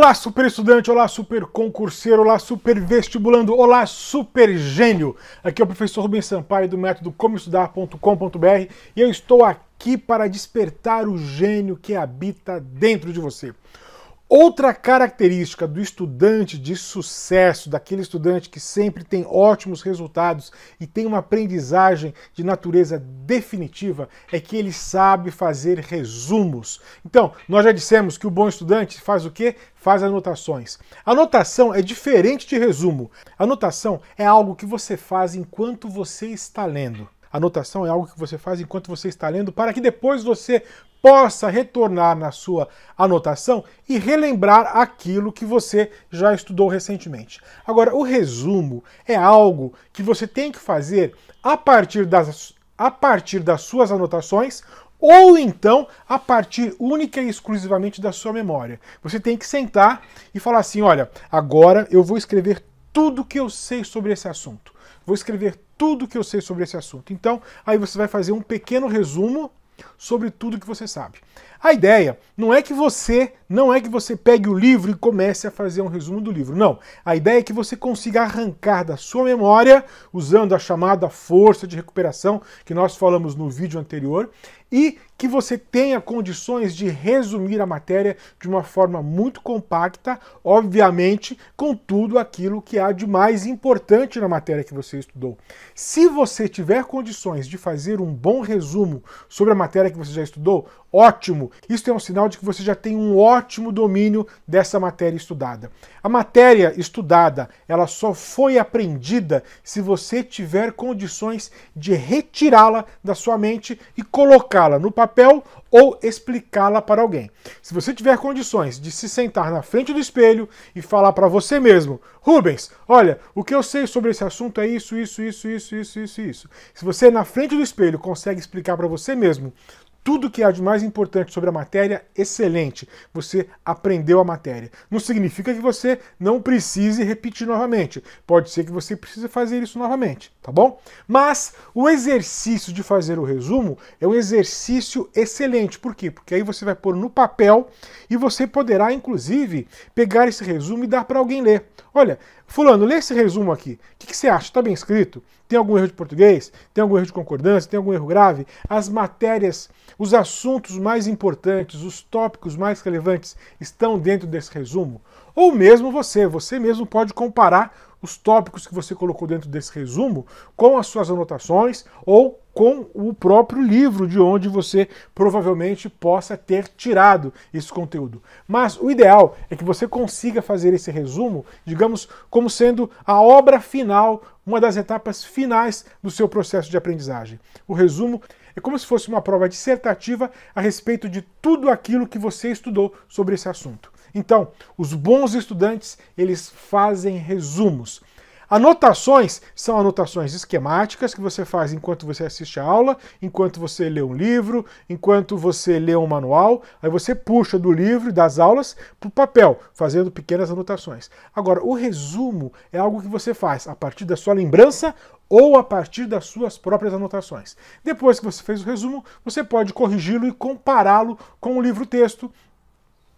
Olá, super estudante, olá, super concurseiro, olá, super vestibulando, olá, super gênio. Aqui é o professor Rubens Sampaio do método comoestudar.com.br e eu estou aqui para despertar o gênio que habita dentro de você. Outra característica do estudante de sucesso, daquele estudante que sempre tem ótimos resultados e tem uma aprendizagem de natureza definitiva, é que ele sabe fazer resumos. Então, nós já dissemos que o bom estudante faz o quê? Faz anotações. Anotação é diferente de resumo. Anotação é algo que você faz enquanto você está lendo. Anotação é algo que você faz enquanto você está lendo, para que depois você possa retornar na sua anotação e relembrar aquilo que você já estudou recentemente. Agora, o resumo é algo que você tem que fazer a partir das, a partir das suas anotações ou então a partir única e exclusivamente da sua memória. Você tem que sentar e falar assim: olha, agora eu vou escrever tudo que eu sei sobre esse assunto. Vou escrever tudo que eu sei sobre esse assunto. Então, aí você vai fazer um pequeno resumo sobre tudo que você sabe. A ideia não é que você não é que você pegue o livro e comece a fazer um resumo do livro. Não. A ideia é que você consiga arrancar da sua memória, usando a chamada força de recuperação que nós falamos no vídeo anterior, e que você tenha condições de resumir a matéria de uma forma muito compacta, obviamente, com tudo aquilo que há de mais importante na matéria que você estudou. Se você tiver condições de fazer um bom resumo sobre a matéria que você já estudou, ótimo! Isso é um sinal de que você já tem um ótimo domínio dessa matéria estudada. A matéria estudada, ela só foi aprendida se você tiver condições de retirá-la da sua mente e colocar colocá-la no papel ou explicá-la para alguém. Se você tiver condições de se sentar na frente do espelho e falar para você mesmo, Rubens, olha, o que eu sei sobre esse assunto é isso, isso, isso, isso, isso, isso, isso. Se você na frente do espelho consegue explicar para você mesmo tudo que há de mais importante sobre a matéria, excelente. Você aprendeu a matéria. Não significa que você não precise repetir novamente. Pode ser que você precise fazer isso novamente, tá bom? Mas o exercício de fazer o resumo é um exercício excelente. Por quê? Porque aí você vai pôr no papel e você poderá, inclusive, pegar esse resumo e dar para alguém ler. Olha, Fulano, lê esse resumo aqui. O que, que você acha? Está bem escrito? Tem algum erro de português? Tem algum erro de concordância? Tem algum erro grave? As matérias, os assuntos mais importantes, os tópicos mais relevantes estão dentro desse resumo? Ou mesmo você, você mesmo pode comparar os tópicos que você colocou dentro desse resumo com as suas anotações ou com o próprio livro de onde você provavelmente possa ter tirado esse conteúdo. Mas o ideal é que você consiga fazer esse resumo, digamos, como sendo a obra final, uma das etapas finais do seu processo de aprendizagem. O resumo é como se fosse uma prova dissertativa a respeito de tudo aquilo que você estudou sobre esse assunto. Então, os bons estudantes, eles fazem resumos. Anotações são anotações esquemáticas que você faz enquanto você assiste a aula, enquanto você lê um livro, enquanto você lê um manual. Aí você puxa do livro, das aulas, para o papel, fazendo pequenas anotações. Agora, o resumo é algo que você faz a partir da sua lembrança ou a partir das suas próprias anotações. Depois que você fez o resumo, você pode corrigi-lo e compará-lo com o livro-texto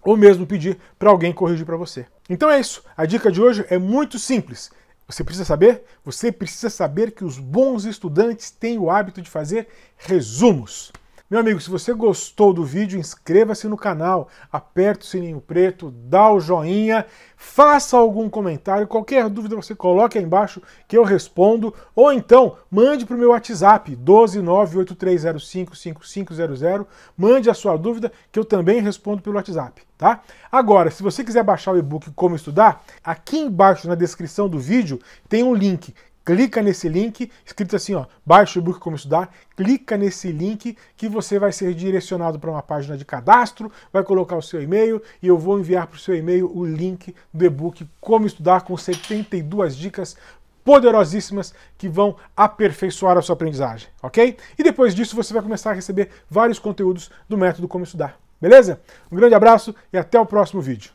ou mesmo pedir para alguém corrigir para você. Então é isso. A dica de hoje é muito simples. Você precisa saber? Você precisa saber que os bons estudantes têm o hábito de fazer resumos. Meu amigo, se você gostou do vídeo, inscreva-se no canal, aperte o sininho preto, dá o joinha, faça algum comentário, qualquer dúvida você coloque aí embaixo que eu respondo, ou então mande para o meu WhatsApp 12983055500, mande a sua dúvida que eu também respondo pelo WhatsApp, tá? Agora, se você quiser baixar o e-book Como Estudar, aqui embaixo na descrição do vídeo tem um link clica nesse link, escrito assim, ó, baixa o e-book como estudar, clica nesse link que você vai ser direcionado para uma página de cadastro, vai colocar o seu e-mail e eu vou enviar para o seu e-mail o link do e-book como estudar com 72 dicas poderosíssimas que vão aperfeiçoar a sua aprendizagem, ok? E depois disso você vai começar a receber vários conteúdos do método como estudar, beleza? Um grande abraço e até o próximo vídeo.